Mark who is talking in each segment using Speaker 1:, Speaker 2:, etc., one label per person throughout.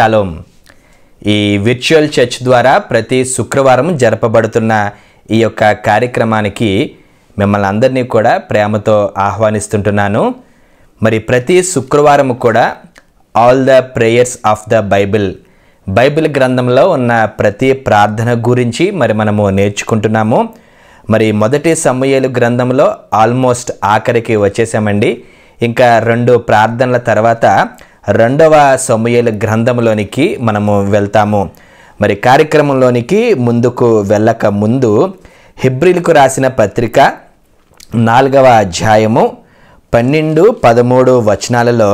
Speaker 1: shalom ఈ virtual church ద్వారా ప్రతి శుక్రవారం జరపబడుతున్న ఈ యొక్క కార్యక్రమానికి మిమ్మల్ని అందరినీ కూడా ప్రేమతో ఆహ్వానిస్తుంటున్నాను మరి ప్రతి శుక్రవారం కూడా all the prayers of the Bible Bible గ్రంథంలో ఉన్న ప్రతి ప్రార్థన గురించి మరి మనము నేర్చుకుంటున్నాము మరి మొదటి సమయలు గ్రంథంలో ఆల్మోస్ట్ ఆఖరికి వచ్చేసామండి ఇంకా రెండు ప్రార్థనల తర్వాత రెండవ సమూహల గ్రంథంలోనికి మనము వెళ్తాము మరి కార్యక్రమంలోనికి ముందుకు వెళ్ళక ముందు హిబ్రిల్కు రాసిన పత్రిక నాలుగవ అధ్యాయము పన్నెండు పదమూడు వచనాలలో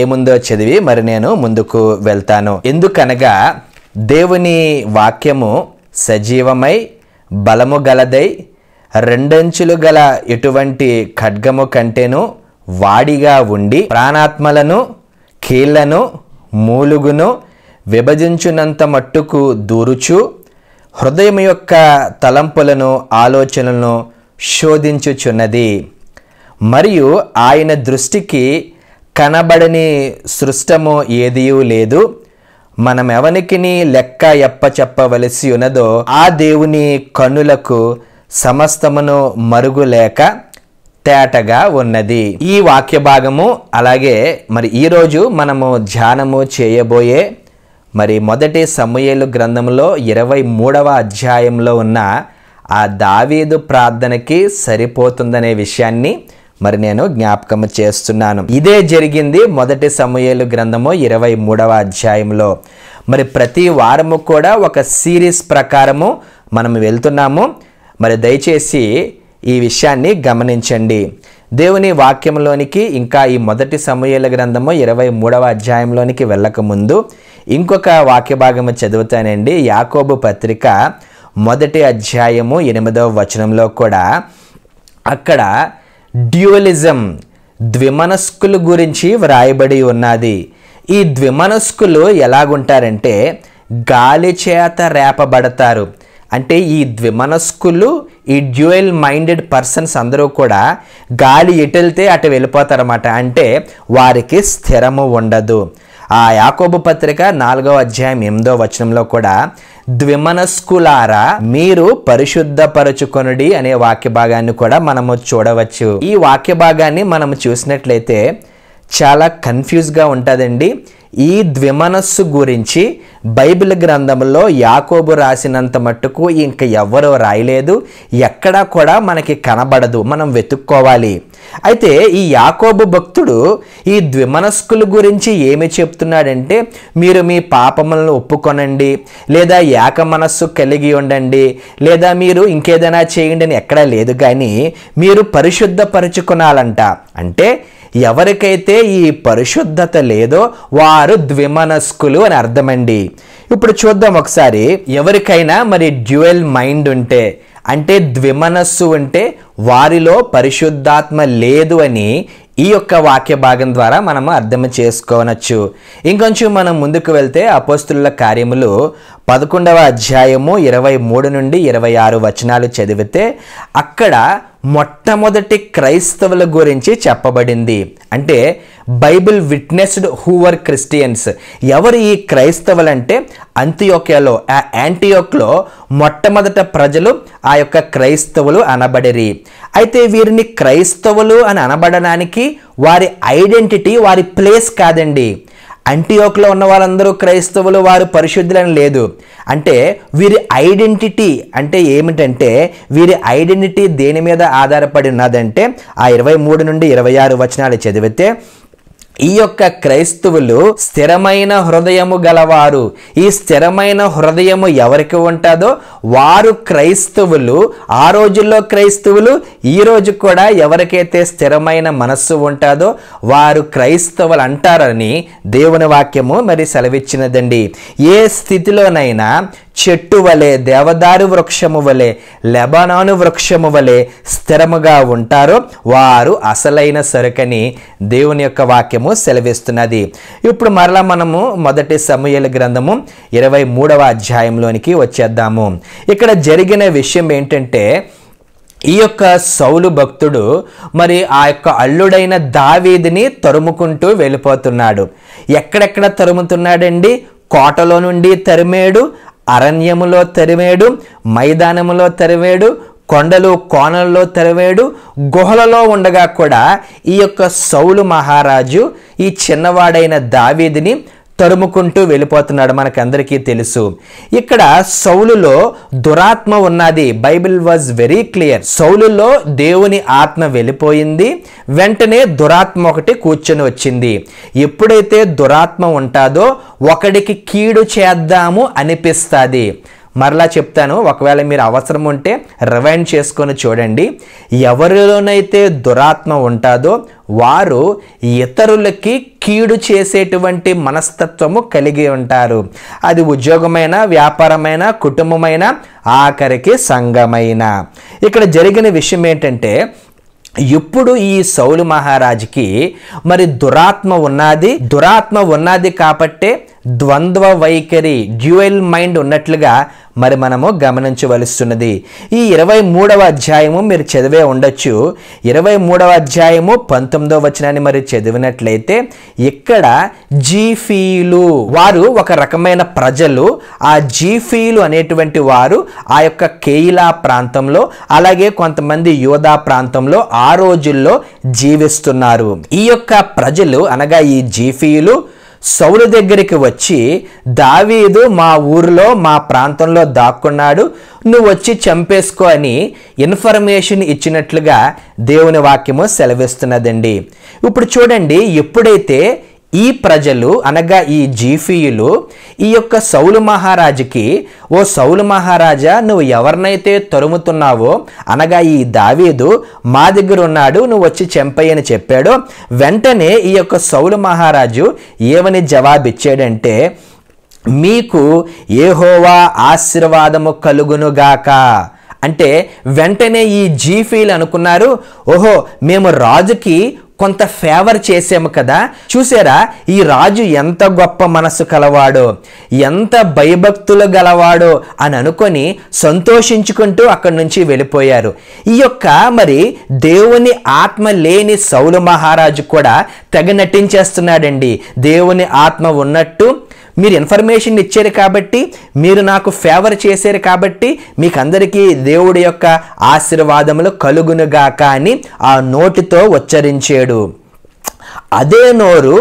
Speaker 1: ఏముందో చదివి మరి నేను ముందుకు వెళ్తాను ఎందుకనగా దేవుని వాక్యము సజీవమై బలము గలదై రెండంచులు గల ఎటువంటి ఖడ్గము కంటేను వాడిగా ఉండి ప్రాణాత్మలను కీళ్లను మూలుగును విభజించునంత మట్టుకు దూరుచు హృదయం యొక్క తలంపులను ఆలోచనలను శోధించుచున్నది మరియు ఆయన దృష్టికి కనబడని సృష్టము ఏదియూ లేదు మనం ఎవరికి లెక్క ఎప్ప చెప్పవలసి ఉన్నదో ఆ దేవుని కన్నులకు సమస్తమును మరుగులేక తేటగా ఉన్నది ఈ వాక్య భాగము అలాగే మరి ఈరోజు మనము ధ్యానము చేయబోయే మరి మొదటి సమూహలు గ్రంథంలో ఇరవై మూడవ అధ్యాయంలో ఉన్న ఆ దావీదు ప్రార్థనకి సరిపోతుందనే విషయాన్ని మరి నేను జ్ఞాపకం చేస్తున్నాను ఇదే జరిగింది మొదటి సమూహలు గ్రంథము ఇరవై మూడవ అధ్యాయంలో మరి ప్రతి వారము కూడా ఒక సిరీస్ ప్రకారము మనం వెళ్తున్నాము మరి దయచేసి ఈ విషయాన్ని గమనించండి దేవుని వాక్యంలోనికి ఇంకా ఈ మొదటి సమూహల గ్రంథము ఇరవై మూడవ అధ్యాయంలోనికి వెళ్ళకముందు ఇంకొక వాక్య భాగము చదువుతానండి యాకోబు పత్రిక మొదటి అధ్యాయము ఎనిమిదవ వచనంలో కూడా అక్కడ డ్యూయలిజం ద్విమనస్కులు గురించి వ్రాయబడి ఉన్నది ఈ ద్విమనస్కులు ఎలాగుంటారంటే గాలి చేత రేపబడతారు అంటే ఈ ద్విమనస్కులు ఈ డ్యూయల్ మైండెడ్ పర్సన్స్ అందరూ కూడా గాలి ఎటెళ్తే అటు వెళ్ళిపోతారన్నమాట అంటే వారికి స్థిరము ఉండదు ఆ యాకోబు పత్రిక నాలుగవ అధ్యాయం ఎనిమిదో వచనంలో కూడా ద్విమనస్కులారా మీరు పరిశుద్ధపరచుకొనుడి అనే వాక్య భాగాన్ని కూడా మనము చూడవచ్చు ఈ వాక్య భాగాన్ని మనం చూసినట్లయితే చాలా కన్ఫ్యూజ్గా ఉంటుందండి ఈ ద్విమనస్సు గురించి బైబిల్ గ్రంథంలో యాకోబు రాసినంత మట్టుకు ఇంక ఎవరో రాయలేదు ఎక్కడా కూడా మనకి కనబడదు మనం వెతుక్కోవాలి అయితే ఈ యాకోబు భక్తుడు ఈ ద్విమనస్కుల గురించి ఏమి చెప్తున్నాడంటే మీరు మీ పాపములను ఒప్పుకొనండి లేదా ఏక మనస్సు కలిగి ఉండండి లేదా మీరు ఇంకేదైనా చేయండి అని ఎక్కడా లేదు కానీ మీరు పరిశుద్ధపరుచుకునాలంట అంటే ఎవరికైతే ఈ పరిశుద్ధత లేదో వారు ద్విమనస్కులు అని అర్థమండి ఇప్పుడు చూద్దాం ఒకసారి ఎవరికైనా మరి డ్యూయల్ మైండ్ ఉంటే అంటే ద్విమనస్సు ఉంటే వారిలో పరిశుద్ధాత్మ లేదు అని ఈ యొక్క వాక్య భాగం ద్వారా మనము అర్థం చేసుకోవచ్చు ఇంకొంచెం మనం ముందుకు వెళ్తే అపోస్తుల కార్యములు పదకొండవ అధ్యాయము ఇరవై మూడు నుండి ఇరవై ఆరు వచనాలు చదివితే అక్కడ మొట్టమొదటి క్రైస్తవుల గురించి చెప్పబడింది అంటే బైబిల్ విట్నెస్డ్ హూవర్ క్రిస్టియన్స్ ఎవరు ఈ క్రైస్తవులు అంటే అంత్యోక్యలో ఆ యాంటీయోక్లో మొట్టమొదట ప్రజలు ఆ యొక్క క్రైస్తవులు అనబడిరి అయితే వీరిని క్రైస్తవులు అని అనబడడానికి వారి ఐడెంటిటీ వారి ప్లేస్ కాదండి అంటియోక్లో ఉన్న వాళ్ళందరూ క్రైస్తవులు వారు పరిశుద్ధులని లేదు అంటే వీరి ఐడెంటిటీ అంటే ఏమిటంటే వీరి ఐడెంటిటీ దేని మీద ఆధారపడి ఉన్నదంటే ఆ ఇరవై మూడు నుండి ఇరవై ఆరు వచనాలు చదివితే ఈ యొక్క క్రైస్తవులు స్థిరమైన హృదయము గలవారు ఈ స్థిరమైన హృదయము ఎవరికి ఉంటుందో వారు క్రైస్తవులు ఆ రోజుల్లో క్రైస్తవులు ఈ రోజు కూడా ఎవరికైతే స్థిరమైన మనస్సు ఉంటుందో వారు క్రైస్తవులు అంటారని దేవుని వాక్యము మరి సెలవిచ్చినదండి ఏ స్థితిలోనైనా చెట్టు వలె దేవదారు వృక్షము వలె లెబనాను వృక్షము వలె స్థిరముగా ఉంటారో వారు అసలైన సరుకని దేవుని యొక్క వాక్యము సెలవిస్తున్నది ఇప్పుడు మరలా మనము మొదటి సమయల గ్రంథము ఇరవై మూడవ అధ్యాయంలోనికి వచ్చేద్దాము ఇక్కడ జరిగిన విషయం ఏంటంటే ఈ యొక్క సౌలు భక్తుడు మరి ఆ యొక్క అల్లుడైన దావీదిని తరుముకుంటూ వెళ్ళిపోతున్నాడు ఎక్కడెక్కడ తరుముతున్నాడండి కోటలో నుండి తరిమేడు అరణ్యములో తరివేడు మైదానములో తరివేడు కొండలు కోనల్లో తెరవేడు గుహలలో ఉండగా కూడా ఈ యొక్క సౌలు మహారాజు ఈ చిన్నవాడైన దావీదిని తరుముకుంటూ వెళ్ళిపోతున్నాడు మనకందరికీ తెలుసు ఇక్కడ సౌలులో దురాత్మ ఉన్నది బైబిల్ వాజ్ వెరీ క్లియర్ సౌలులో దేవుని ఆత్మ వెళ్ళిపోయింది వెంటనే దురాత్మ ఒకటి కూర్చొని వచ్చింది ఎప్పుడైతే దురాత్మ ఉంటాదో ఒకడికి కీడు చేద్దాము అనిపిస్తుంది మరలా చెప్తాను ఒకవేళ మీరు అవసరం ఉంటే రివైండ్ చేసుకొని చూడండి ఎవరిలోనైతే దురాత్మ ఉంటుందో వారు ఇతరులకి కీడు చేసేటువంటి మనస్తత్వము కలిగి ఉంటారు అది ఉద్యోగమైన వ్యాపారమైన కుటుంబమైన ఆఖరికి సంఘమైన ఇక్కడ జరిగిన విషయం ఏంటంటే ఇప్పుడు ఈ సౌలు మహారాజుకి మరి దురాత్మ ఉన్నది దురాత్మ ఉన్నది కాబట్టే ద్వంద్వ వైఖరి డ్యూయల్ మైండ్ ఉన్నట్లుగా మరి మనము గమనించవలస్తున్నది ఈ ఇరవై మూడవ అధ్యాయము మీరు చదివే ఉండొచ్చు ఇరవై మూడవ అధ్యాయము పంతొమ్మిదవ వచనాన్ని మరి చదివినట్లయితే ఇక్కడ జీఫీలు వారు ఒక రకమైన ప్రజలు ఆ జీఫీలు అనేటువంటి వారు ఆ యొక్క కేయిలా ప్రాంతంలో అలాగే కొంతమంది యోధా ప్రాంతంలో ఆ రోజుల్లో జీవిస్తున్నారు ఈ యొక్క ప్రజలు అనగా ఈ జీఫీలు సౌలు దగ్గరికి వచ్చి దావీదు మా ఊరిలో మా ప్రాంతంలో దాక్కున్నాడు నువ్వు వచ్చి చంపేసుకో అని ఇన్ఫర్మేషన్ ఇచ్చినట్లుగా దేవుని వాక్యము సెలవిస్తున్నదండి ఇప్పుడు చూడండి ఎప్పుడైతే ఈ ప్రజలు అనగా ఈ జీఫీయులు ఈ యొక్క సౌలు మహారాజుకి ఓ సౌలు మహారాజా నువ్వు ఎవరినైతే తరుముతున్నావో అనగా ఈ దావీదు మా దగ్గర ఉన్నాడు నువ్వు వచ్చి చెంపయ్య అని చెప్పాడు వెంటనే ఈ యొక్క సౌలు మహారాజు ఏమని జవాబిచ్చాడంటే మీకు ఏహోవా ఆశీర్వాదము కలుగునుగాక అంటే వెంటనే ఈ జీఫీలు అనుకున్నారు ఓహో మేము రాజుకి కొంత ఫేవర్ చేసాము కదా చూసారా ఈ రాజు ఎంత గొప్ప మనసు కలవాడో ఎంత భయభక్తులు గలవాడో అని అనుకొని సంతోషించుకుంటూ అక్కడి నుంచి వెళ్ళిపోయారు ఈ యొక్క మరి దేవుని ఆత్మ లేని సౌలు మహారాజు కూడా తెగ నటించేస్తున్నాడండి దేవుని ఆత్మ ఉన్నట్టు మీరు ఇన్ఫర్మేషన్ ఇచ్చారు కాబట్టి మీరు నాకు ఫేవర్ చేశారు కాబట్టి మీకు అందరికీ దేవుడి యొక్క ఆశీర్వాదములు కలుగునుగాక అని ఆ నోటితో ఉచ్చరించాడు అదే నోరు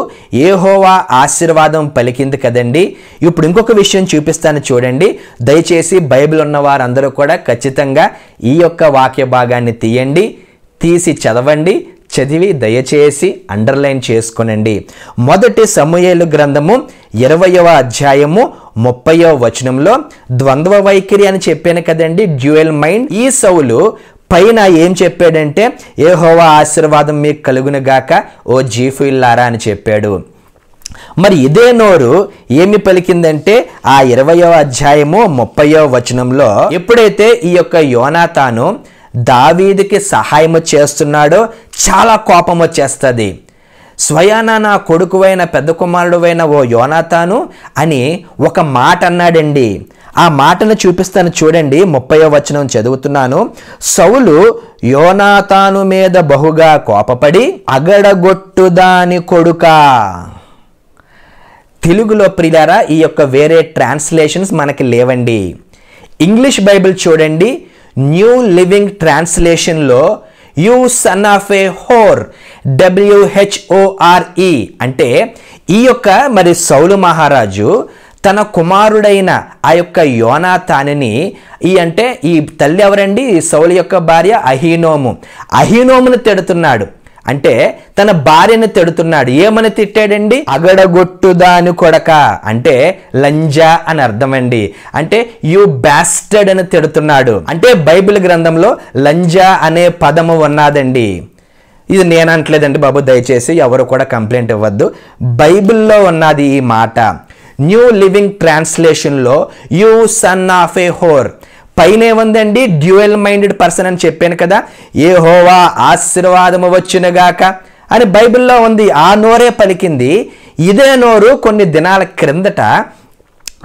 Speaker 1: ఏహోవా ఆశీర్వాదం పలికింది కదండి ఇప్పుడు ఇంకొక విషయం చూపిస్తాను చూడండి దయచేసి బైబిల్ ఉన్న వారందరూ కూడా ఖచ్చితంగా ఈ యొక్క వాక్య భాగాన్ని తీయండి తీసి చదవండి చదివి దయచేసి అండర్లైన్ చేసుకునండి మొదటి సమూహేలు గ్రంథము ఇరవయవ అధ్యాయము ముప్పయో వచనంలో ద్వంద్వ వైఖరి అని చెప్పాను కదండి డ్యూయల్ మైండ్ ఈ సౌలు పైన ఏం చెప్పాడంటే హోవా ఆశీర్వాదం మీకు గాక ఓ జీఫుల్లారా అని చెప్పాడు మరి ఇదే నోరు ఏమి పలికిందంటే ఆ ఇరవయో అధ్యాయము ముప్పయో వచనంలో ఎప్పుడైతే ఈ యొక్క తాను దావీదికి సహాయం చేస్తున్నాడో చాలా కోపం వచ్చేస్తుంది స్వయాన నా కొడుకువైన పెద్ద కుమారుడువైన ఓ యోనాతాను అని ఒక మాట అన్నాడండి ఆ మాటను చూపిస్తాను చూడండి ముప్పయో వచనం చదువుతున్నాను సౌలు యోనాతాను మీద బహుగా కోపపడి అగడగొట్టుదాని కొడుక తెలుగులో ప్రియారా ఈ యొక్క వేరే ట్రాన్స్లేషన్స్ మనకి లేవండి ఇంగ్లీష్ బైబిల్ చూడండి న్యూ లివింగ్ ట్రాన్స్లేషన్లో you son of a whore W H O R E e, అంటే ఈ యొక్క మరి సౌలు మహారాజు తన కుమారుడైన ఆ యొక్క యోనా తానిని ఈ అంటే ఈ తల్లి ఎవరండి సౌలు యొక్క భార్య అహీనోము అహీనోమును తిడుతున్నాడు అంటే తన భార్యను తిడుతున్నాడు ఏమని తిట్టాడండి అగడగొట్టుదాను కొడక అంటే లంజా అని అర్థమండి అంటే యు బ్యాస్టర్డ్ అని తిడుతున్నాడు అంటే బైబిల్ గ్రంథంలో లంజా అనే పదము ఉన్నాదండి ఇది నేను అంటలేదండి బాబు దయచేసి ఎవరు కూడా కంప్లైంట్ ఇవ్వద్దు బైబిల్లో ఉన్నది ఈ మాట న్యూ లివింగ్ ట్రాన్స్లేషన్లో you son of a whore పైన ఏముందండి డ్యూయల్ మైండెడ్ పర్సన్ అని చెప్పాను కదా ఏ హోవా ఆశీర్వాదము వచ్చినగాక అని బైబిల్లో ఉంది ఆ నోరే పలికింది ఇదే నోరు కొన్ని దినాల క్రిందట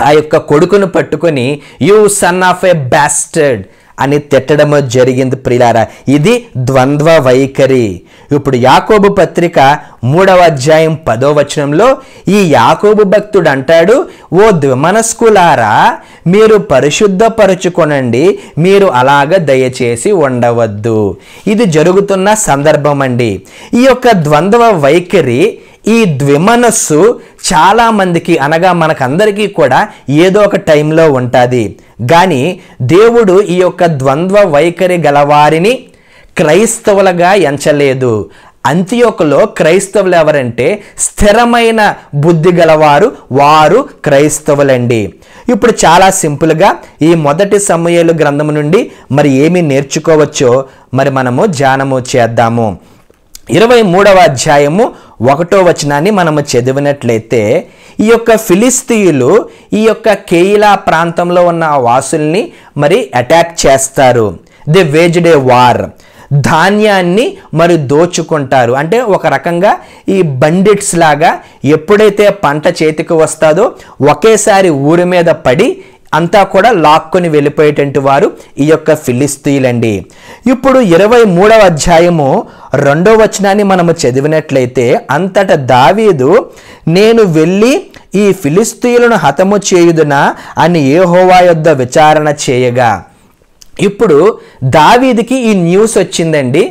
Speaker 1: ఆ యొక్క కొడుకును పట్టుకొని you son of a bastard అని తిట్టడం జరిగింది ప్రిలారా ఇది ద్వంద్వ వైఖరి ఇప్పుడు యాకోబు పత్రిక మూడవ అధ్యాయం పదో వచనంలో ఈ యాకోబు భక్తుడు అంటాడు ఓ ద్విమనస్కులారా మీరు పరిశుద్ధపరచుకొనండి మీరు అలాగ దయచేసి ఉండవద్దు ఇది జరుగుతున్న సందర్భం అండి ఈ యొక్క ద్వంద్వ వైఖరి ఈ ద్విమనస్సు చాలామందికి అనగా మనకందరికీ కూడా ఏదో ఒక టైంలో ఉంటుంది కానీ దేవుడు ఈ యొక్క ద్వంద్వ వైఖరి గలవారిని క్రైస్తవులుగా ఎంచలేదు అంత్యోకలో క్రైస్తవులు ఎవరంటే స్థిరమైన బుద్ధి గలవారు వారు క్రైస్తవులండి ఇప్పుడు చాలా సింపుల్గా ఈ మొదటి సమయాలు గ్రంథం నుండి మరి ఏమి నేర్చుకోవచ్చో మరి మనము ధ్యానము చేద్దాము ఇరవై మూడవ అధ్యాయము ఒకటో వచనాన్ని మనము చదివినట్లయితే ఈ యొక్క ఫిలిస్తీయులు ఈ యొక్క కేయిలా ప్రాంతంలో ఉన్న వాసుల్ని మరి అటాక్ చేస్తారు ది వేజ్డే వార్ ధాన్యాన్ని మరి దోచుకుంటారు అంటే ఒక రకంగా ఈ బండిట్స్ లాగా ఎప్పుడైతే పంట చేతికి వస్తాదో ఒకేసారి ఊరి మీద పడి అంతా కూడా లాక్కొని వెళ్ళిపోయేటువంటి వారు ఈ యొక్క ఫిలిస్తీలండి ఇప్పుడు ఇరవై మూడవ అధ్యాయము రెండవ వచనాన్ని మనము చదివినట్లయితే అంతట దావీదు నేను వెళ్ళి ఈ ఫిలిస్తీయులను హతము చేయుదునా అని ఏహోవా యొద్ద విచారణ చేయగా ఇప్పుడు దావీదికి ఈ న్యూస్ వచ్చిందండి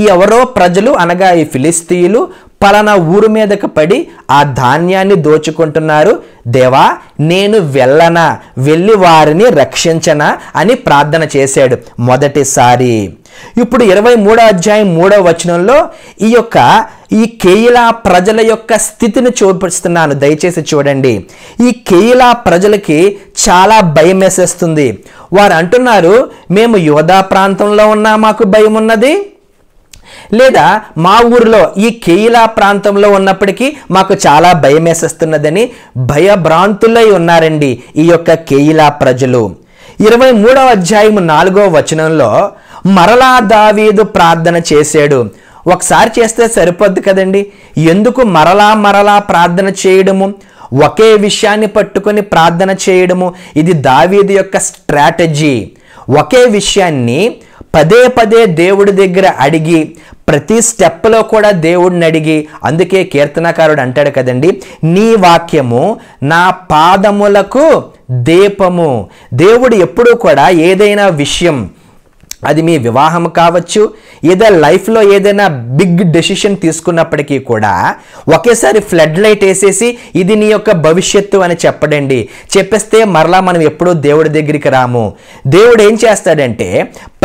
Speaker 1: ఈ ఎవరో ప్రజలు అనగా ఈ ఫిలిస్తీన్లు పలానా ఊరు మీదకి పడి ఆ ధాన్యాన్ని దోచుకుంటున్నారు దేవా నేను వెళ్ళనా వెళ్ళి వారిని రక్షించనా అని ప్రార్థన చేశాడు మొదటిసారి ఇప్పుడు ఇరవై మూడో అధ్యాయం మూడో వచనంలో ఈ యొక్క ఈ కేయిలా ప్రజల యొక్క స్థితిని చూపిస్తున్నాను దయచేసి చూడండి ఈ కేయిలా ప్రజలకి చాలా భయం వేసేస్తుంది వారు అంటున్నారు మేము యోధా ప్రాంతంలో ఉన్నా మాకు భయం ఉన్నది లేదా మా ఊరిలో ఈ కేయిలా ప్రాంతంలో ఉన్నప్పటికీ మాకు చాలా భయం వేసేస్తున్నదని భయభ్రాంతులై ఉన్నారండి ఈ యొక్క కేయిలా ప్రజలు ఇరవై మూడవ అధ్యాయం నాలుగో వచనంలో మరలా దావీదు ప్రార్థన చేశాడు ఒకసారి చేస్తే సరిపోద్ది కదండి ఎందుకు మరలా మరలా ప్రార్థన చేయడము ఒకే విషయాన్ని పట్టుకొని ప్రార్థన చేయడము ఇది దావీదు యొక్క స్ట్రాటజీ ఒకే విషయాన్ని పదే పదే దేవుడి దగ్గర అడిగి ప్రతి స్టెప్లో కూడా దేవుడిని అడిగి అందుకే కీర్తనకారుడు అంటాడు కదండి నీ వాక్యము నా పాదములకు దీపము దేవుడు ఎప్పుడూ కూడా ఏదైనా విషయం అది మీ వివాహం కావచ్చు ఏదో లైఫ్లో ఏదైనా బిగ్ డెసిషన్ తీసుకున్నప్పటికీ కూడా ఒకేసారి ఫ్లడ్ లైట్ వేసేసి ఇది నీ యొక్క భవిష్యత్తు అని చెప్పడండి చెప్పేస్తే మరలా మనం ఎప్పుడూ దేవుడి దగ్గరికి రాము దేవుడు ఏం చేస్తాడంటే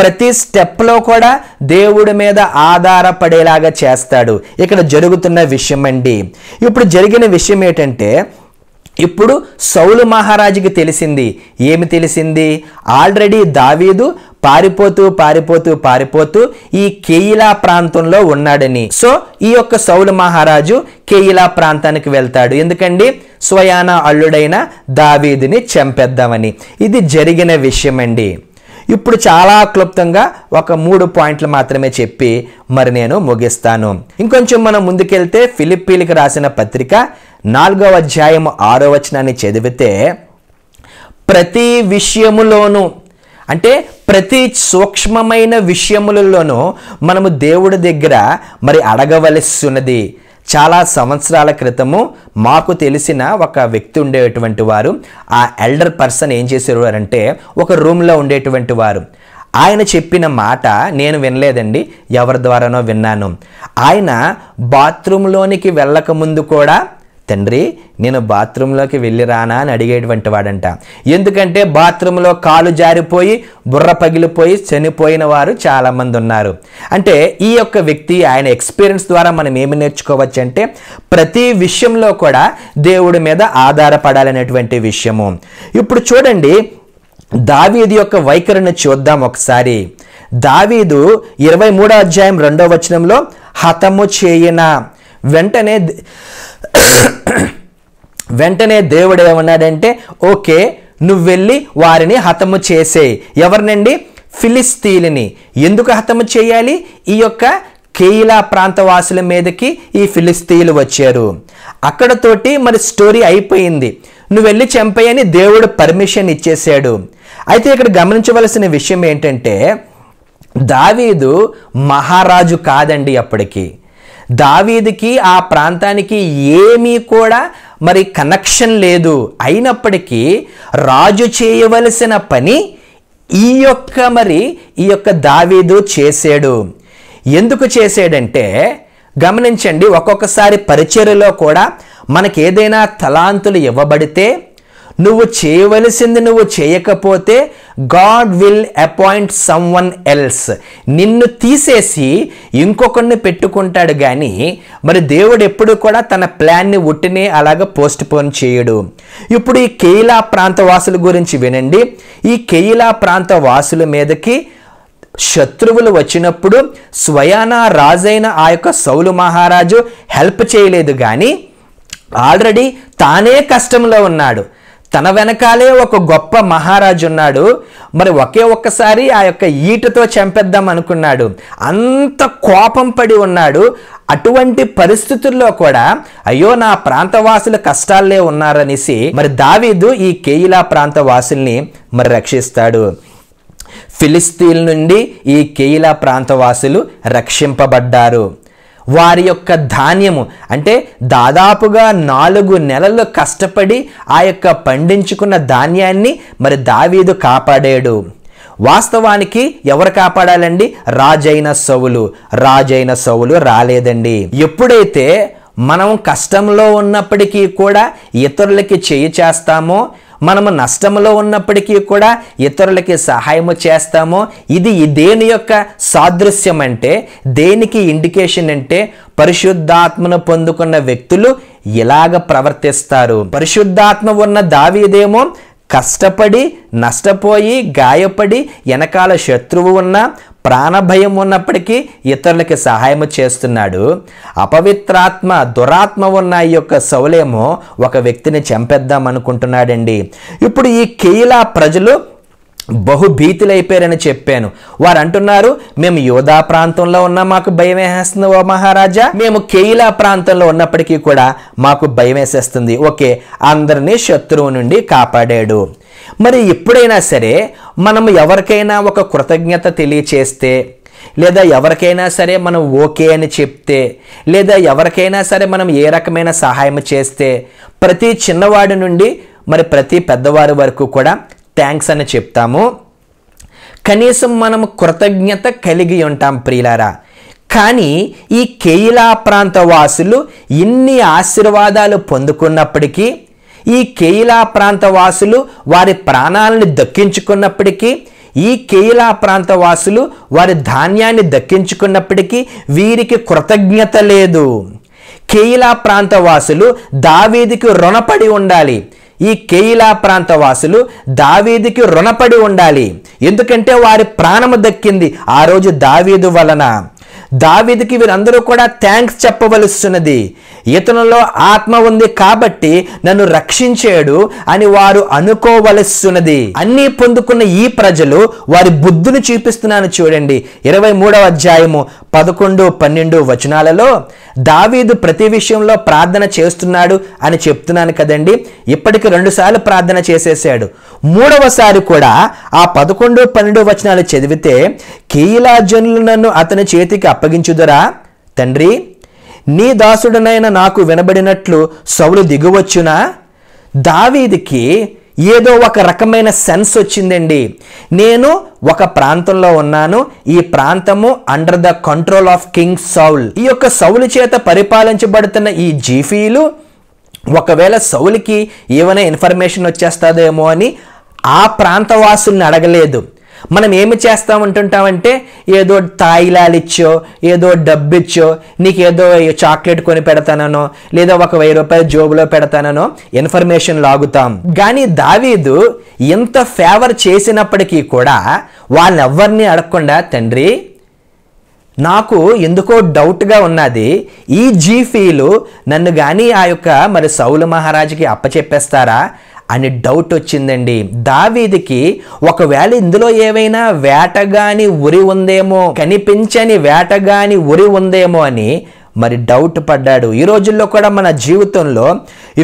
Speaker 1: ప్రతి స్టెప్లో కూడా దేవుడి మీద ఆధారపడేలాగా చేస్తాడు ఇక్కడ జరుగుతున్న విషయం అండి ఇప్పుడు జరిగిన విషయం ఏంటంటే ఇప్పుడు సౌలు మహారాజుకి తెలిసింది ఏమి తెలిసింది ఆల్రెడీ దావీదు పారిపోతూ పారిపోతూ పారిపోతూ ఈ కేయిలా ప్రాంతంలో ఉన్నాడని సో ఈ యొక్క సౌలు మహారాజు కేయిలా ప్రాంతానికి వెళ్తాడు ఎందుకండి స్వయాన అల్లుడైన దావీదిని చంపేద్దామని ఇది జరిగిన విషయం అండి ఇప్పుడు చాలా క్లుప్తంగా ఒక మూడు పాయింట్లు మాత్రమే చెప్పి మరి నేను ముగిస్తాను ఇంకొంచెం మనం ముందుకెళ్తే ఫిలిప్పీలకు రాసిన పత్రిక నాలుగవ అధ్యాయం ఆరో వచనాన్ని చదివితే ప్రతి విషయములోనూ అంటే ప్రతి సూక్ష్మమైన విషయములలోనూ మనము దేవుడి దగ్గర మరి ఉన్నది చాలా సంవత్సరాల క్రితము మాకు తెలిసిన ఒక వ్యక్తి ఉండేటువంటి వారు ఆ ఎల్డర్ పర్సన్ ఏం చేసేవారంటే ఒక రూమ్లో ఉండేటువంటి వారు ఆయన చెప్పిన మాట నేను వినలేదండి ఎవరి ద్వారానో విన్నాను ఆయన బాత్రూంలోనికి వెళ్ళకముందు కూడా తండ్రి నేను బాత్రూంలోకి వెళ్ళి రానా అని అడిగేటువంటి వాడంట ఎందుకంటే బాత్రూంలో కాలు జారిపోయి బుర్ర పగిలిపోయి చనిపోయిన వారు చాలామంది ఉన్నారు అంటే ఈ యొక్క వ్యక్తి ఆయన ఎక్స్పీరియన్స్ ద్వారా మనం ఏమి నేర్చుకోవచ్చు అంటే ప్రతి విషయంలో కూడా దేవుడి మీద ఆధారపడాలనేటువంటి విషయము ఇప్పుడు చూడండి దావీది యొక్క వైఖరిని చూద్దాం ఒకసారి దావీదు ఇరవై మూడో అధ్యాయం రెండో వచనంలో హతము చేయన వెంటనే వెంటనే దేవుడు ఏమన్నాడంటే ఓకే నువ్వు వెళ్ళి వారిని హతము చేసే ఎవరినండి ఫిలిస్తీలిని ఎందుకు హతము చేయాలి ఈ యొక్క కేయిలా ప్రాంతవాసుల మీదకి ఈ ఫిలిస్తీన్లు వచ్చారు అక్కడతోటి మరి స్టోరీ అయిపోయింది నువ్వు వెళ్ళి చంపేయని దేవుడు పర్మిషన్ ఇచ్చేశాడు అయితే ఇక్కడ గమనించవలసిన విషయం ఏంటంటే దావీదు మహారాజు కాదండి అప్పటికి దావీదికి ఆ ప్రాంతానికి ఏమీ కూడా మరి కనెక్షన్ లేదు అయినప్పటికీ రాజు చేయవలసిన పని ఈ యొక్క మరి ఈ యొక్క దావీదు చేశాడు ఎందుకు చేసాడంటే గమనించండి ఒక్కొక్కసారి పరిచర్యలో కూడా మనకి ఏదైనా తలాంతులు ఇవ్వబడితే నువ్వు చేయవలసింది నువ్వు చేయకపోతే God will appoint someone else నిన్ను తీసేసి ఇంకొకరిని పెట్టుకుంటాడు కానీ మరి దేవుడు ఎప్పుడు కూడా తన ప్లాన్ని ఉట్టినే అలాగ పోస్ట్ పోన్ చేయడు ఇప్పుడు ఈ కేయిలా ప్రాంత వాసుల గురించి వినండి ఈ కేయిలా ప్రాంత వాసుల మీదకి శత్రువులు వచ్చినప్పుడు స్వయాన రాజైన ఆ యొక్క సౌలు మహారాజు హెల్ప్ చేయలేదు కానీ ఆల్రెడీ తానే కష్టంలో ఉన్నాడు తన వెనకాలే ఒక గొప్ప మహారాజు ఉన్నాడు మరి ఒకే ఒక్కసారి ఆ యొక్క ఈటతో చంపేద్దాం అనుకున్నాడు అంత కోపం పడి ఉన్నాడు అటువంటి పరిస్థితుల్లో కూడా అయ్యో నా ప్రాంతవాసులు కష్టాలే ఉన్నారనేసి మరి దావీదు ఈ కేయిలా ప్రాంత వాసుల్ని మరి రక్షిస్తాడు ఫిలిస్తీన్ నుండి ఈ కేయిలా ప్రాంతవాసులు రక్షింపబడ్డారు వారి యొక్క ధాన్యము అంటే దాదాపుగా నాలుగు నెలలు కష్టపడి ఆ యొక్క పండించుకున్న ధాన్యాన్ని మరి దావీదు కాపాడాడు వాస్తవానికి ఎవరు కాపాడాలండి రాజైన సవులు రాజైన సవులు రాలేదండి ఎప్పుడైతే మనం కష్టంలో ఉన్నప్పటికీ కూడా ఇతరులకి చేయి చేస్తామో మనము నష్టంలో ఉన్నప్పటికీ కూడా ఇతరులకి సహాయము చేస్తామో ఇది దేని యొక్క సాదృశ్యం అంటే దేనికి ఇండికేషన్ అంటే పరిశుద్ధాత్మను పొందుకున్న వ్యక్తులు ఇలాగ ప్రవర్తిస్తారు పరిశుద్ధాత్మ ఉన్న దావీదేమో కష్టపడి నష్టపోయి గాయపడి వెనకాల శత్రువు ఉన్న ప్రాణభయం ఉన్నప్పటికీ ఇతరులకి సహాయం చేస్తున్నాడు అపవిత్రాత్మ దురాత్మ ఉన్న ఈ యొక్క సౌలేమో ఒక వ్యక్తిని చంపేద్దాం అనుకుంటున్నాడండి ఇప్పుడు ఈ కేయిలా ప్రజలు బహుభీతులైపోయారని చెప్పాను వారు అంటున్నారు మేము యోధా ప్రాంతంలో ఉన్నా మాకు భయం వేసేస్తుంది ఓ మహారాజా మేము కేయిలా ప్రాంతంలో ఉన్నప్పటికీ కూడా మాకు భయం వేసేస్తుంది ఓకే అందరినీ శత్రువు నుండి కాపాడాడు మరి ఎప్పుడైనా సరే మనం ఎవరికైనా ఒక కృతజ్ఞత తెలియచేస్తే లేదా ఎవరికైనా సరే మనం ఓకే అని చెప్తే లేదా ఎవరికైనా సరే మనం ఏ రకమైన సహాయం చేస్తే ప్రతి చిన్నవాడి నుండి మరి ప్రతి పెద్దవారి వరకు కూడా థ్యాంక్స్ అని చెప్తాము కనీసం మనం కృతజ్ఞత కలిగి ఉంటాం ప్రియులారా కానీ ఈ కేయిలా ప్రాంత వాసులు ఇన్ని ఆశీర్వాదాలు పొందుకున్నప్పటికీ ఈ కేయిలా ప్రాంత వాసులు వారి ప్రాణాలను దక్కించుకున్నప్పటికీ ఈ కేయిలా ప్రాంత వాసులు వారి ధాన్యాన్ని దక్కించుకున్నప్పటికీ వీరికి కృతజ్ఞత లేదు కేయిలా ప్రాంత వాసులు దావీదికి రుణపడి ఉండాలి ఈ కేయిలా ప్రాంత వాసులు దావీదికి రుణపడి ఉండాలి ఎందుకంటే వారి ప్రాణము దక్కింది ఆ రోజు దావీదు వలన దావిదికి వీరందరూ కూడా థ్యాంక్స్ చెప్పవలసినది ఇతనులో ఆత్మ ఉంది కాబట్టి నన్ను రక్షించాడు అని వారు అనుకోవలసినది అన్నీ పొందుకున్న ఈ ప్రజలు వారి బుద్ధిని చూపిస్తున్నాను చూడండి ఇరవై మూడవ అధ్యాయము పదకొండు పన్నెండు వచనాలలో దావీదు ప్రతి విషయంలో ప్రార్థన చేస్తున్నాడు అని చెప్తున్నాను కదండి ఇప్పటికి రెండుసార్లు ప్రార్థన చేసేసాడు మూడవసారి కూడా ఆ పదకొండు పన్నెండు వచనాలు చదివితే కీలాజనులు నన్ను అతని చేతికి అప్పగించుదరా తండ్రి నీ దాసుడనైనా నాకు వినబడినట్లు సౌలు దిగువచ్చునా దావీదికి ఏదో ఒక రకమైన సెన్స్ వచ్చిందండి నేను ఒక ప్రాంతంలో ఉన్నాను ఈ ప్రాంతము under the control of King Saul ఈ యొక్క సౌలు చేత పరిపాలించబడుతున్న ఈ జీఫీలు ఒకవేళ సౌలికి ఏమైనా ఇన్ఫర్మేషన్ వచ్చేస్తుందేమో అని ఆ ప్రాంతవాసుల్ని అడగలేదు మనం ఏమి చేస్తా ఉంటుంటామంటే ఏదో తాయిలాలిచ్చో ఏదో డబ్బు ఇచ్చో నీకు ఏదో చాక్లెట్ కొని పెడతానో లేదా ఒక వెయ్యి రూపాయలు జోబులో పెడతానో ఇన్ఫర్మేషన్ లాగుతాం కానీ దావీదు ఎంత ఫేవర్ చేసినప్పటికీ కూడా ఎవరిని అడగకుండా తండ్రి నాకు ఎందుకో డౌట్గా ఉన్నది ఈ జీఫీలు నన్ను కానీ ఆ యొక్క మరి సౌలు మహారాజుకి అప్పచెప్పేస్తారా అని డౌట్ వచ్చిందండి దావీదికి ఒకవేళ ఇందులో ఏవైనా వేటగాని ఉరి ఉందేమో కనిపించని వేటగాని ఉరి ఉందేమో అని మరి డౌట్ పడ్డాడు ఈ రోజుల్లో కూడా మన జీవితంలో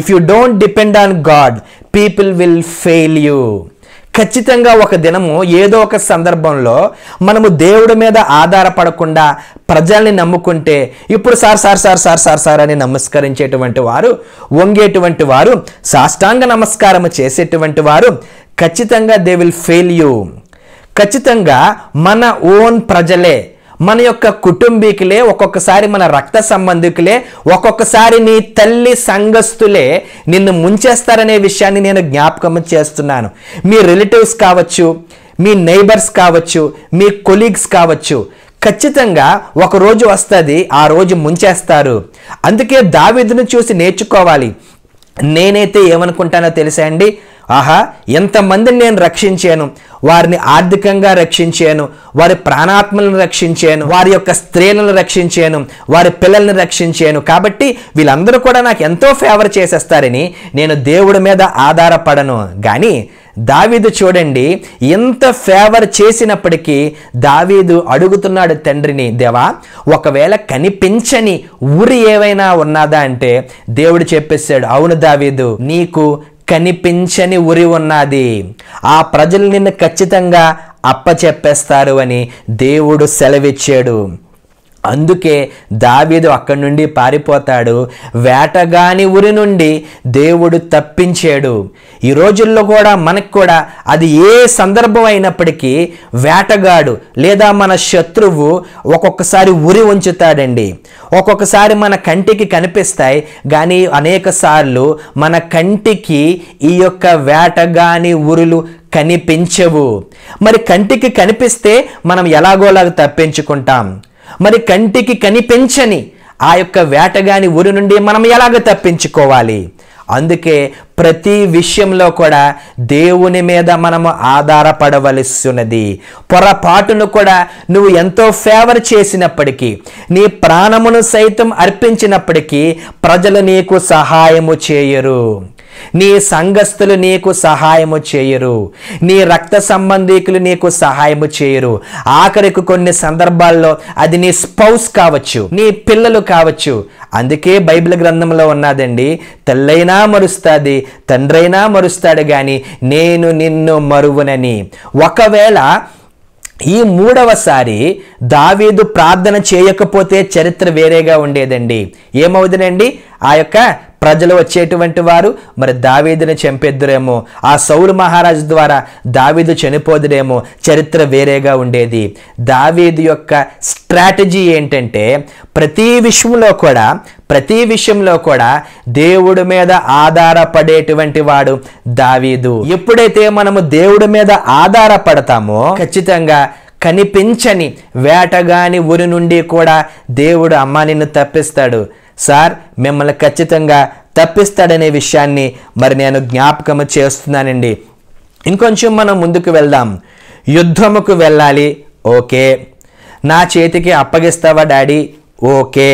Speaker 1: if you don't depend on God people will fail you ఖచ్చితంగా ఒక దినము ఏదో ఒక సందర్భంలో మనము దేవుడి మీద ఆధారపడకుండా ప్రజల్ని నమ్ముకుంటే ఇప్పుడు sir sir sir sir sir sir అని నమస్కరించేటువంటి వారు వంగేటువంటి వారు సాష్టాంగ నమస్కారం చేసేటువంటి వారు ఖచ్చితంగా దే విల్ ఫెయిల్ యూ ఖచ్చితంగా మన ఓన్ ప్రజలే మన యొక్క కుటుంబీకులే ఒక్కొక్కసారి మన రక్త సంబంధికులే ఒక్కొక్కసారి నీ తల్లి సంఘస్థులే నిన్ను ముంచేస్తారనే విషయాన్ని నేను జ్ఞాపకం చేస్తున్నాను మీ రిలేటివ్స్ కావచ్చు మీ నైబర్స్ కావచ్చు మీ కొలీగ్స్ కావచ్చు ఖచ్చితంగా ఒక రోజు వస్తుంది ఆ రోజు ముంచేస్తారు అందుకే దావిదును చూసి నేర్చుకోవాలి నేనైతే ఏమనుకుంటానో తెలుసా అండి ఆహా ఎంతమందిని నేను రక్షించాను వారిని ఆర్థికంగా రక్షించాను వారి ప్రాణాత్మలను రక్షించాను వారి యొక్క స్త్రీలను రక్షించాను వారి పిల్లల్ని రక్షించాను కాబట్టి వీళ్ళందరూ కూడా నాకు ఎంతో ఫేవర్ చేసేస్తారని నేను దేవుడి మీద ఆధారపడను కానీ దావీదు చూడండి ఎంత ఫేవర్ చేసినప్పటికీ దావీదు అడుగుతున్నాడు తండ్రిని దేవా ఒకవేళ కనిపించని ఊరి ఏవైనా ఉన్నదా అంటే దేవుడు చెప్పేశాడు అవును దావీదు నీకు కనిపించని ఉరి ఉన్నది ఆ ప్రజలు నిన్ను ఖచ్చితంగా అప్పచెప్పేస్తారు అని దేవుడు సెలవిచ్చాడు అందుకే దావీదు అక్కడి నుండి పారిపోతాడు వేటగాని ఉరి నుండి దేవుడు తప్పించాడు ఈ రోజుల్లో కూడా మనకు కూడా అది ఏ సందర్భం అయినప్పటికీ వేటగాడు లేదా మన శత్రువు ఒక్కొక్కసారి ఉరి ఉంచుతాడండి ఒక్కొక్కసారి మన కంటికి కనిపిస్తాయి కానీ అనేక సార్లు మన కంటికి ఈ యొక్క వేటగాని ఉరులు కనిపించవు మరి కంటికి కనిపిస్తే మనం ఎలాగోలాగ తప్పించుకుంటాం మరి కంటికి కనిపించని ఆ యొక్క వేటగాని ఊరి నుండి మనం ఎలాగ తప్పించుకోవాలి అందుకే ప్రతి విషయంలో కూడా దేవుని మీద మనము ఆధారపడవలసినది పొరపాటును కూడా నువ్వు ఎంతో ఫేవర్ చేసినప్పటికీ నీ ప్రాణమును సైతం అర్పించినప్పటికీ ప్రజలు నీకు సహాయము చేయరు నీ సంఘస్థులు నీకు సహాయము చేయరు నీ రక్త సంబంధీకులు నీకు సహాయము చేయరు ఆఖరికి కొన్ని సందర్భాల్లో అది నీ స్పౌస్ కావచ్చు నీ పిల్లలు కావచ్చు అందుకే బైబిల్ గ్రంథంలో ఉన్నదండి తల్లైనా మరుస్తుంది తండ్రైనా మరుస్తాడు కానీ నేను నిన్ను మరువునని ఒకవేళ ఈ మూడవసారి దావీదు ప్రార్థన చేయకపోతే చరిత్ర వేరేగా ఉండేదండి ఏమవుతుందండి ఆ యొక్క ప్రజలు వచ్చేటువంటి వారు మరి దావీదుని చంపెద్దురేమో ఆ సౌలు మహారాజు ద్వారా దావీదు చనిపోదురేమో చరిత్ర వేరేగా ఉండేది దావీదు యొక్క స్ట్రాటజీ ఏంటంటే ప్రతి విషయంలో కూడా ప్రతి విషయంలో కూడా దేవుడి మీద ఆధారపడేటువంటి వాడు దావీదు ఎప్పుడైతే మనము దేవుడి మీద ఆధారపడతామో ఖచ్చితంగా కనిపించని వేటగాని ఊరి నుండి కూడా దేవుడు అమ్మ నిన్ను తప్పిస్తాడు సార్ మిమ్మల్ని ఖచ్చితంగా తప్పిస్తాడనే విషయాన్ని మరి నేను జ్ఞాపకం చేస్తున్నానండి ఇంకొంచెం మనం ముందుకు వెళ్దాం యుద్ధముకు వెళ్ళాలి ఓకే నా చేతికి అప్పగిస్తావా డాడీ ఓకే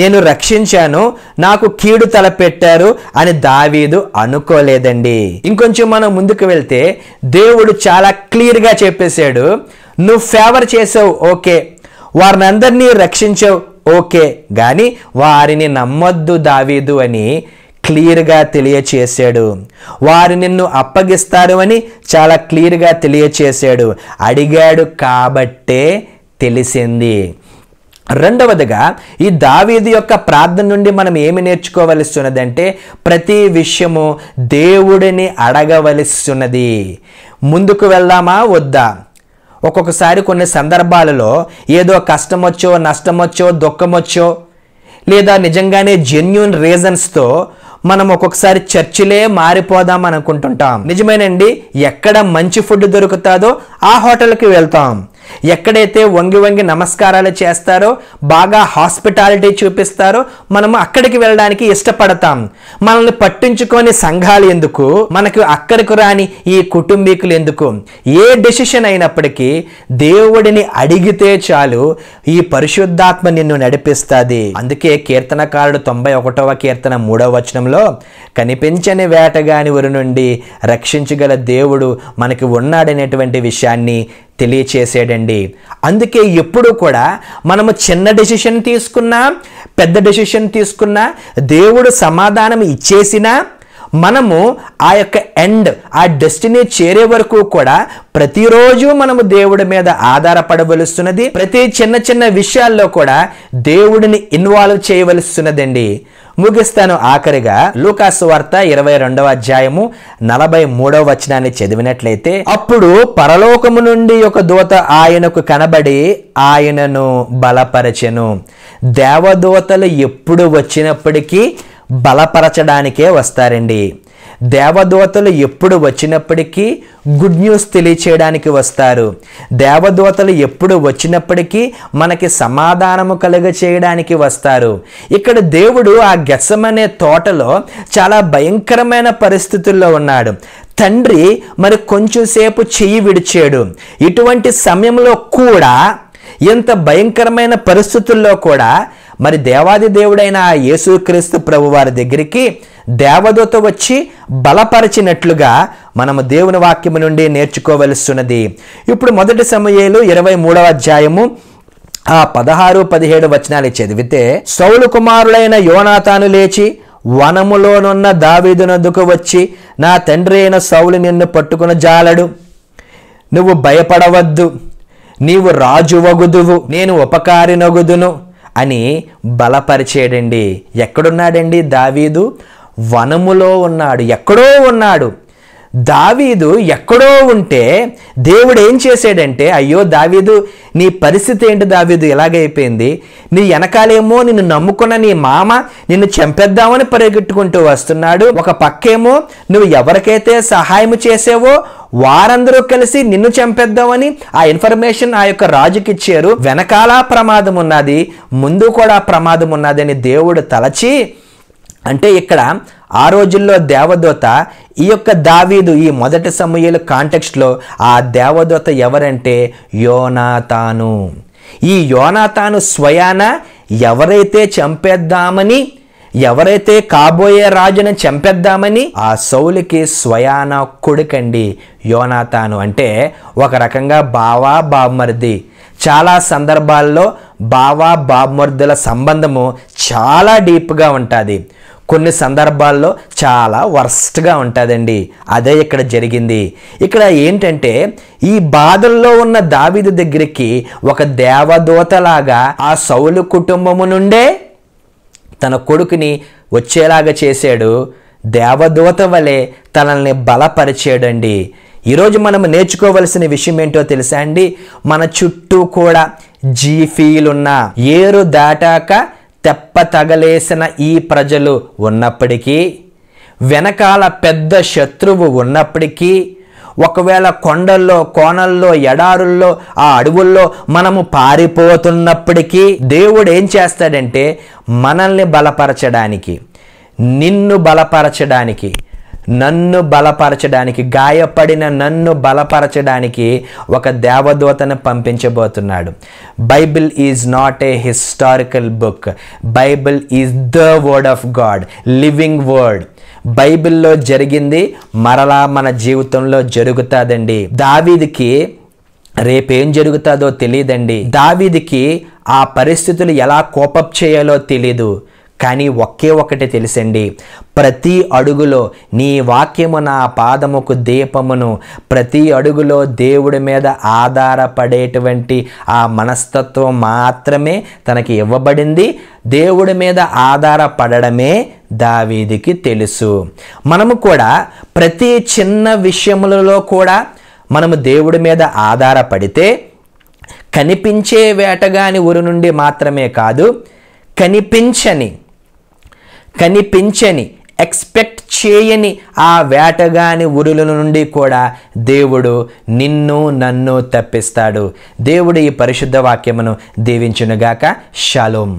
Speaker 1: నేను రక్షించాను నాకు కీడు తలపెట్టారు అని దావీదు అనుకోలేదండి ఇంకొంచెం మనం ముందుకు వెళ్తే దేవుడు చాలా క్లియర్గా చెప్పేశాడు నువ్వు ఫేవర్ చేసావు ఓకే వారిని అందరినీ రక్షించావు ఓకే కానీ వారిని నమ్మొద్దు దావీదు అని క్లియర్గా తెలియచేశాడు వారు నిన్ను అప్పగిస్తారు అని చాలా క్లియర్గా తెలియచేశాడు అడిగాడు కాబట్టే తెలిసింది రెండవదిగా ఈ దావీది యొక్క ప్రార్థన నుండి మనం ఏమి నేర్చుకోవలసి ఉన్నదంటే ప్రతి విషయము దేవుడిని అడగవలసి ఉన్నది ముందుకు వెళ్దామా వద్దా ఒక్కొక్కసారి కొన్ని సందర్భాలలో ఏదో కష్టమొచ్చో దుఃఖం దుఃఖమొచ్చో లేదా నిజంగానే జెన్యున్ రీజన్స్తో మనం ఒక్కొక్కసారి చర్చిలే మారిపోదాం అనుకుంటుంటాం నిజమేనండి ఎక్కడ మంచి ఫుడ్ దొరుకుతాదో ఆ హోటల్కి వెళ్తాం ఎక్కడైతే వంగి వంగి నమస్కారాలు చేస్తారో బాగా హాస్పిటాలిటీ చూపిస్తారో మనము అక్కడికి వెళ్ళడానికి ఇష్టపడతాం మనల్ని పట్టించుకొని సంఘాలు ఎందుకు మనకు అక్కడికి రాని ఈ కుటుంబీకులు ఎందుకు ఏ డెసిషన్ అయినప్పటికీ దేవుడిని అడిగితే చాలు ఈ పరిశుద్ధాత్మ నిన్ను నడిపిస్తుంది అందుకే కీర్తనకారుడు తొంభై ఒకటవ కీర్తన మూడవ వచనంలో కనిపించని వేటగాని ఉరి నుండి రక్షించగల దేవుడు మనకి ఉన్నాడనేటువంటి విషయాన్ని తెలియచేసాడండి అందుకే ఎప్పుడు కూడా మనము చిన్న డెసిషన్ తీసుకున్నా పెద్ద డెసిషన్ తీసుకున్నా దేవుడు సమాధానం ఇచ్చేసినా మనము ఆ యొక్క ఎండ్ ఆ డెస్టినీ చేరే వరకు కూడా ప్రతిరోజు మనము దేవుడి మీద ఆధారపడవలస్తున్నది ప్రతి చిన్న చిన్న విషయాల్లో కూడా దేవుడిని ఇన్వాల్వ్ చేయవలస్తున్నదండి ముగిస్తాను ఆఖరిగా లూకాసు వార్త ఇరవై రెండవ అధ్యాయము నలభై మూడవ వచనాన్ని చదివినట్లయితే అప్పుడు పరలోకము నుండి ఒక దూత ఆయనకు కనబడి ఆయనను బలపరచెను దేవదూతలు ఎప్పుడు వచ్చినప్పటికీ బలపరచడానికే వస్తారండి దేవదూతలు ఎప్పుడు వచ్చినప్పటికీ గుడ్ న్యూస్ తెలియచేయడానికి వస్తారు దేవదూతలు ఎప్పుడు వచ్చినప్పటికీ మనకి సమాధానము కలుగ చేయడానికి వస్తారు ఇక్కడ దేవుడు ఆ గెసమనే తోటలో చాలా భయంకరమైన పరిస్థితుల్లో ఉన్నాడు తండ్రి మరి కొంచెంసేపు చెయ్యి విడిచాడు ఇటువంటి సమయంలో కూడా ఇంత భయంకరమైన పరిస్థితుల్లో కూడా మరి దేవాది దేవుడైన ఆ యేసుక్రీస్తు ప్రభువారి దగ్గరికి దేవదూత వచ్చి బలపరిచినట్లుగా మనము దేవుని వాక్యము నుండి నేర్చుకోవలసినది ఇప్పుడు మొదటి సమయాలు ఇరవై మూడవ అధ్యాయము ఆ పదహారు పదిహేడు వచనాలు చదివితే సౌలు కుమారులైన యోనాతాను లేచి వనములోనున్న దావీదునందుకు వచ్చి నా తండ్రి అయిన సౌలు నిన్ను పట్టుకుని జాలడు నువ్వు భయపడవద్దు నీవు రాజు వగుదువు నేను ఉపకారి అని బలపరిచేడండి ఎక్కడున్నాడండి దావీదు వనములో ఉన్నాడు ఎక్కడో ఉన్నాడు దావీదు ఎక్కడో ఉంటే దేవుడు ఏం చేశాడంటే అయ్యో దావీదు నీ పరిస్థితి ఏంటి దావీదు ఎలాగైపోయింది నీ వెనకాలేమో నిన్ను నమ్ముకున్న నీ మామ నిన్ను చంపేద్దామని పరిగెట్టుకుంటూ వస్తున్నాడు ఒక పక్కేమో నువ్వు ఎవరికైతే సహాయం చేసావో వారందరూ కలిసి నిన్ను చంపేద్దామని ఆ ఇన్ఫర్మేషన్ ఆ యొక్క రాజుకి ఇచ్చారు వెనకాల ప్రమాదం ఉన్నది ముందు కూడా ప్రమాదం ఉన్నది అని దేవుడు తలచి అంటే ఇక్కడ ఆ రోజుల్లో దేవదూత ఈ యొక్క దావీదు ఈ మొదటి సమయాల కాంటెక్స్ట్లో ఆ దేవదూత ఎవరంటే యోనాతాను ఈ యోనాతాను స్వయాన ఎవరైతే చంపేద్దామని ఎవరైతే కాబోయే రాజును చంపేద్దామని ఆ సౌలికి స్వయాన కొడుకండి యోనాతాను అంటే ఒక రకంగా బావా బామ్మర్ది చాలా సందర్భాల్లో బావా బామ్మర్దుల సంబంధము చాలా డీప్గా ఉంటుంది కొన్ని సందర్భాల్లో చాలా వర్స్ట్గా ఉంటుందండి అదే ఇక్కడ జరిగింది ఇక్కడ ఏంటంటే ఈ బాధల్లో ఉన్న దావిదు దగ్గరికి ఒక దేవదూతలాగా ఆ సౌలు కుటుంబము నుండే తన కొడుకుని వచ్చేలాగా చేశాడు దేవదూత వలె తనల్ని బలపరిచాడండి ఈరోజు మనం నేర్చుకోవలసిన విషయం ఏంటో తెలుసా అండి మన చుట్టూ కూడా జీఫీలున్న ఏరు దాటాక తెప్ప తగలేసిన ఈ ప్రజలు ఉన్నప్పటికీ వెనకాల పెద్ద శత్రువు ఉన్నప్పటికీ ఒకవేళ కొండల్లో కోణల్లో ఎడారుల్లో ఆ అడవుల్లో మనము పారిపోతున్నప్పటికీ దేవుడు ఏం చేస్తాడంటే మనల్ని బలపరచడానికి నిన్ను బలపరచడానికి నన్ను బలపరచడానికి గాయపడిన నన్ను బలపరచడానికి ఒక దేవదూతను పంపించబోతున్నాడు Bible is not a historical book Bible is the word of God living word బైబిల్లో జరిగింది మరలా మన జీవితంలో జరుగుతుందండి దావీదికి రేపేం జరుగుతుందో తెలియదండి దావీదికి ఆ పరిస్థితులు ఎలా కోపప్ చేయాలో తెలీదు కానీ ఒకే ఒకటి తెలిసండి ప్రతి అడుగులో నీ వాక్యము నా పాదముకు దీపమును ప్రతి అడుగులో దేవుడి మీద ఆధారపడేటువంటి ఆ మనస్తత్వం మాత్రమే తనకి ఇవ్వబడింది దేవుడి మీద ఆధారపడమే దావీదికి తెలుసు మనము కూడా ప్రతి చిన్న విషయములలో కూడా మనము దేవుడి మీద ఆధారపడితే కనిపించే వేటగాని ఊరు నుండి మాత్రమే కాదు కనిపించని కనిపించని ఎక్స్పెక్ట్ చేయని ఆ వేటగాని ఉరుల నుండి కూడా దేవుడు నిన్ను నన్ను తప్పిస్తాడు దేవుడు ఈ పరిశుద్ధ వాక్యమును దీవించునుగాక షలోం